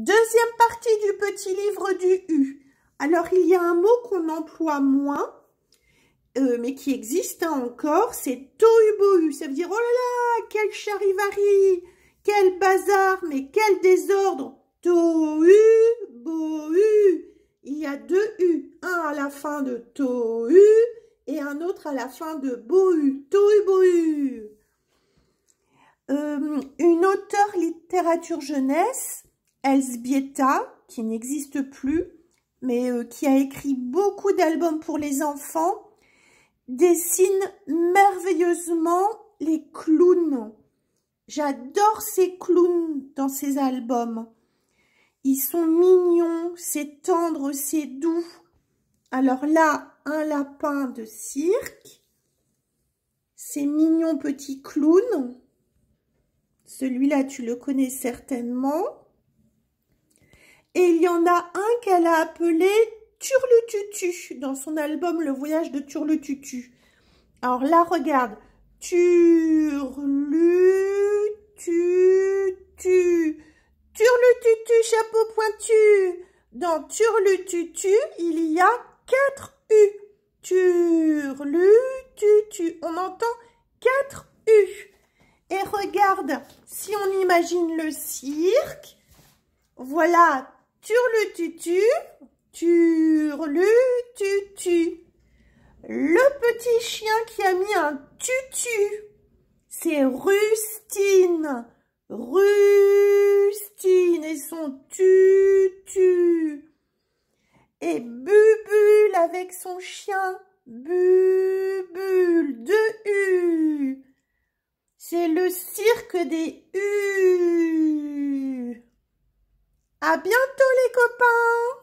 Deuxième partie du petit livre du U. Alors, il y a un mot qu'on emploie moins, euh, mais qui existe hein, encore, c'est tohu Ça veut dire, oh là là, quel charivari, quel bazar, mais quel désordre. Tohu-bohu. Il y a deux U, un à la fin de tohu et un autre à la fin de bohu, tohu-bohu. Euh, une auteure littérature jeunesse Elsbieta, qui n'existe plus, mais euh, qui a écrit beaucoup d'albums pour les enfants, dessine merveilleusement les clowns. J'adore ces clowns dans ses albums. Ils sont mignons, c'est tendre, c'est doux. Alors là, un lapin de cirque. Ces mignons petits clowns. Celui-là, tu le connais certainement. Et il y en a un qu'elle a appelé Turlututu dans son album Le voyage de Turlututu. Alors là, regarde. Turlututu. Turlututu, chapeau pointu. Dans Turlututu, il y a quatre U. Turlututu. On entend quatre U. Et regarde, si on imagine le cirque, voilà Turlu tutu, tutu. Le petit chien qui a mis un tutu, c'est Rustine. Rustine et son tutu. Et Bubule avec son chien, Bubule de U. C'est le cirque des U. À bientôt les copains